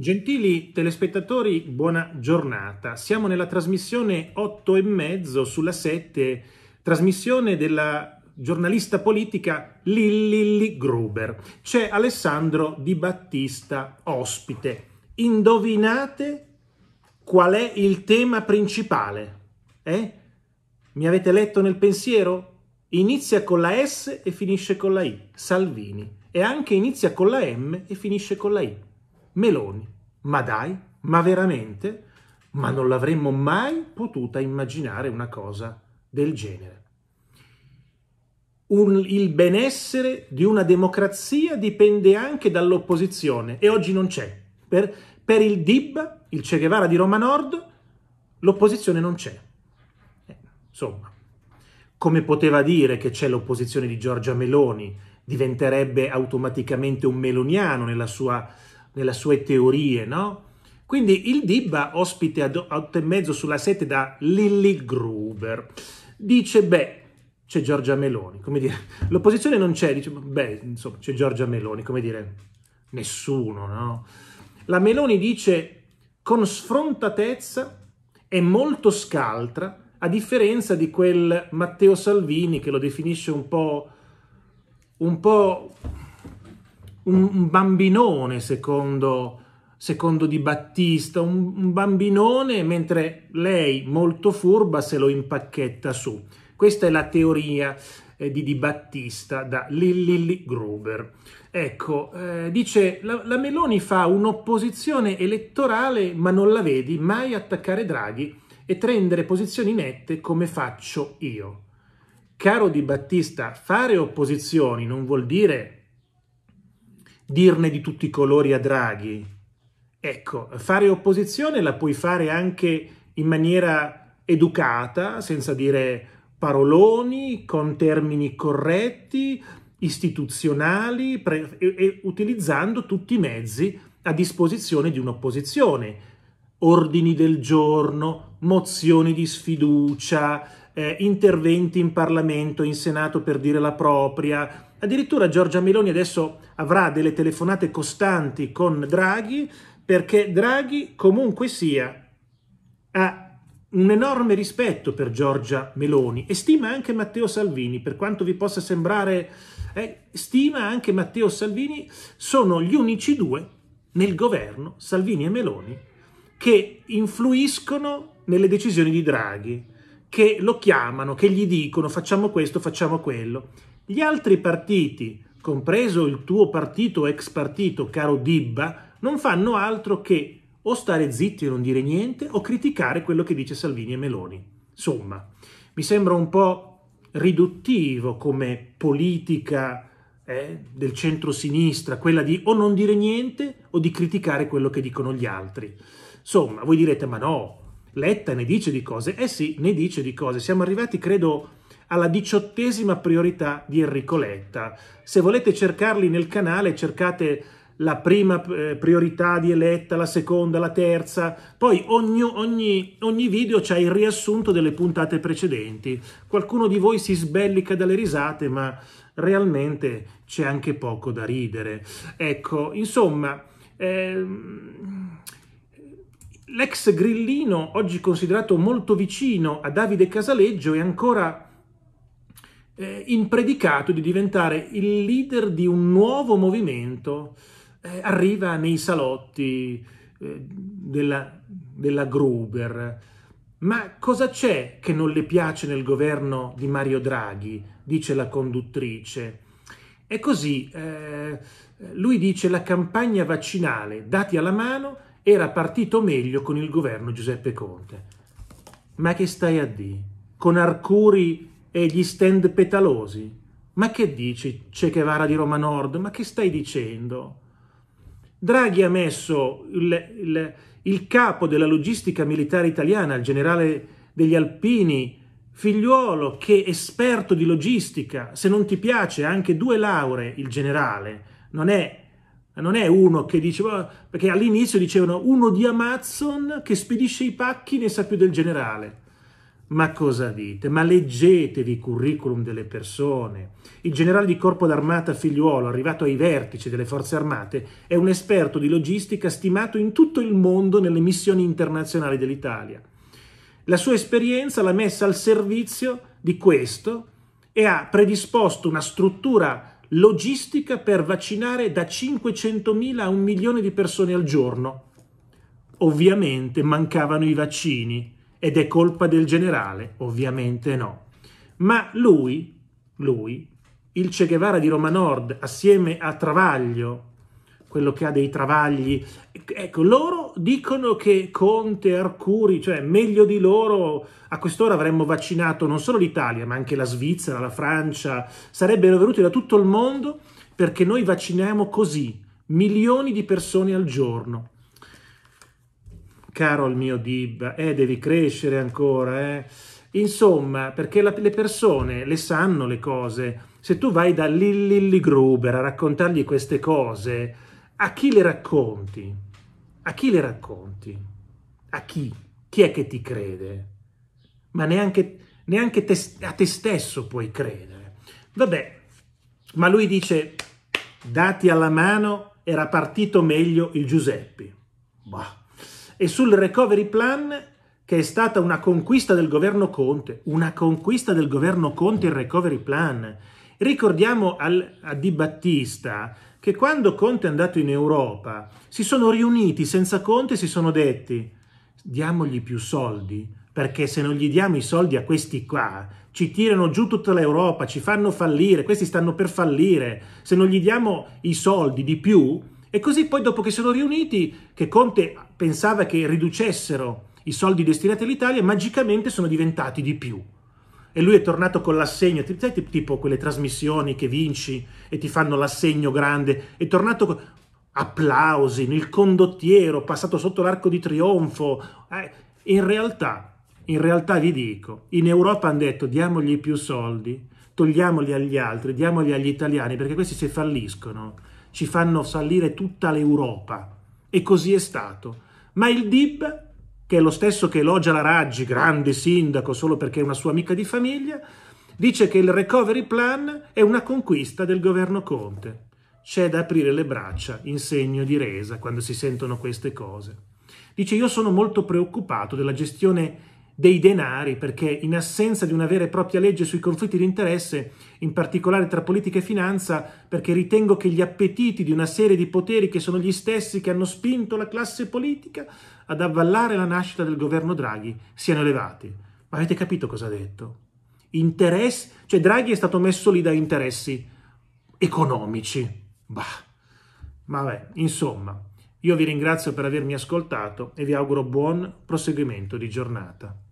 Gentili telespettatori, buona giornata. Siamo nella trasmissione 8 e mezzo sulla 7, trasmissione della giornalista politica Lilli Gruber. C'è Alessandro Di Battista ospite. Indovinate qual è il tema principale? Eh? Mi avete letto nel pensiero? Inizia con la S e finisce con la I, Salvini. E anche inizia con la M e finisce con la I. Meloni. Ma dai, ma veramente? Ma non l'avremmo mai potuta immaginare una cosa del genere. Un, il benessere di una democrazia dipende anche dall'opposizione e oggi non c'è. Per, per il DIB, il Che Guevara di Roma Nord, l'opposizione non c'è. Eh, insomma, come poteva dire che c'è l'opposizione di Giorgia Meloni, diventerebbe automaticamente un meloniano nella sua nelle sue teorie, no? Quindi il Dibba, ospite ad mezzo sulla 7 da Lilly Gruber, dice, beh, c'è Giorgia Meloni, come dire, l'opposizione non c'è, dice, beh, insomma, c'è Giorgia Meloni, come dire, nessuno, no? La Meloni dice, con sfrontatezza è molto scaltra, a differenza di quel Matteo Salvini che lo definisce un po', un po' un bambinone secondo, secondo Di Battista, un, un bambinone mentre lei molto furba se lo impacchetta su. Questa è la teoria eh, di Di Battista da Lilly Gruber. Ecco, eh, dice la, la, Meloni fa un'opposizione elettorale ma non la vedi mai attaccare Draghi e prendere posizioni nette come faccio io. Caro Di Battista, fare opposizioni non vuol dire dirne di tutti i colori a Draghi. Ecco, fare opposizione la puoi fare anche in maniera educata, senza dire paroloni, con termini corretti, istituzionali pre- e, e utilizzando tutti i mezzi a disposizione di un'opposizione. Ordini del giorno, mozioni di sfiducia, eh, interventi in Parlamento, in Senato per dire la propria. Addirittura Giorgia Meloni adesso avrà delle telefonate costanti con Draghi perché Draghi comunque sia ha un enorme rispetto per Giorgia Meloni e stima anche Matteo Salvini, per quanto vi possa sembrare, eh, stima anche Matteo Salvini, sono gli unici due nel governo, Salvini e Meloni, che influiscono nelle decisioni di Draghi che lo chiamano, che gli dicono facciamo questo, facciamo quello. Gli altri partiti, compreso il tuo partito, ex partito, caro Dibba, non fanno altro che o stare zitti e non dire niente o criticare quello che dice Salvini e Meloni. Insomma, mi sembra un po' riduttivo come politica eh, del centro-sinistra, quella di o non dire niente o di criticare quello che dicono gli altri. Insomma, voi direte ma no, Letta ne dice di cose, eh sì, ne dice di cose. Siamo arrivati, credo, alla diciottesima priorità di Enrico Letta. Se volete cercarli nel canale, cercate la prima eh, priorità di Eletta, la seconda, la terza, poi ogni, ogni, ogni video c'è il riassunto delle puntate precedenti. Qualcuno di voi si sbellica dalle risate, ma realmente c'è anche poco da ridere. Ecco, insomma, ehm, L'ex grillino, oggi considerato molto vicino a Davide Casaleggio, è ancora eh, in di diventare il leader di un nuovo movimento, eh, arriva nei salotti eh, della, della Gruber. Ma cosa c'è che non le piace nel governo di Mario Draghi? dice la conduttrice. E così eh, lui dice la campagna vaccinale, dati alla mano, era partito meglio con il governo Giuseppe Conte. Ma che stai a dire? Con Arcuri e gli stand petalosi? Ma che dici, Che Guevara di Roma Nord? Ma che stai dicendo? Draghi ha messo il, il, il capo della logistica militare italiana, il generale degli Alpini, figliuolo che esperto di logistica, se non ti piace anche due lauree, il generale, non è eh, non è uno che dice, perché all'inizio dicevano uno di Amazon che spedisce i pacchi ne sa più del generale. Ma cosa dite? Ma leggetevi i curriculum delle persone. Il generale di corpo d'armata figliuolo, arrivato ai vertici delle forze armate, è un esperto di logistica stimato in tutto il mondo nelle missioni internazionali dell'Italia. La sua esperienza l'ha messa al servizio di questo e ha predisposto una struttura logistica per vaccinare da 500.000 a un milione di persone al giorno. Ovviamente mancavano i vaccini ed è colpa del generale, ovviamente no. Ma lui, lui, il Che Guevara di Roma Nord, assieme a Travaglio, quello che ha dei travagli. Ecco, loro dicono che Conte, Arcuri, cioè meglio di loro, a quest'ora avremmo vaccinato non solo l'Italia, ma anche la Svizzera, la Francia, sarebbero venuti da tutto il mondo perché noi vacciniamo così milioni di persone al giorno. Caro il mio Dib, eh, devi crescere ancora, eh. Insomma, perché la, le persone le sanno le cose. Se tu vai da Lilly Gruber a raccontargli queste cose, a chi le racconti? A chi le racconti? A chi? Chi è che ti crede? Ma neanche, neanche te, a te stesso puoi credere. Vabbè, ma lui dice, dati alla mano, era partito meglio il Giuseppe. Bah. E sul recovery plan, che è stata una conquista del governo Conte, una conquista del governo Conte il recovery plan. Ricordiamo al, a Di Battista che quando Conte è andato in Europa si sono riuniti senza Conte e si sono detti diamogli più soldi, perché se non gli diamo i soldi a questi qua, ci tirano giù tutta l'Europa, ci fanno fallire, questi stanno per fallire, se non gli diamo i soldi di più, e così poi dopo che sono riuniti, che Conte pensava che riducessero i soldi destinati all'Italia, magicamente sono diventati di più e lui è tornato con l'assegno, tipo quelle trasmissioni che vinci e ti fanno l'assegno grande, è tornato con applausi, il condottiero, passato sotto l'arco di trionfo. Eh, in realtà, in realtà vi dico, in Europa hanno detto diamogli più soldi, togliamoli agli altri, diamogli agli italiani, perché questi se falliscono ci fanno salire tutta l'Europa. E così è stato. Ma il DIB che è lo stesso che elogia la Raggi, grande sindaco solo perché è una sua amica di famiglia, dice che il recovery plan è una conquista del governo Conte. C'è da aprire le braccia in segno di resa quando si sentono queste cose. Dice io sono molto preoccupato della gestione dei denari, perché in assenza di una vera e propria legge sui conflitti di interesse, in particolare tra politica e finanza, perché ritengo che gli appetiti di una serie di poteri che sono gli stessi che hanno spinto la classe politica ad avvallare la nascita del governo Draghi siano elevati. Ma avete capito cosa ha detto? Interess- cioè Draghi è stato messo lì da interessi economici. Bah. Ma vabbè, insomma, io vi ringrazio per avermi ascoltato e vi auguro buon proseguimento di giornata.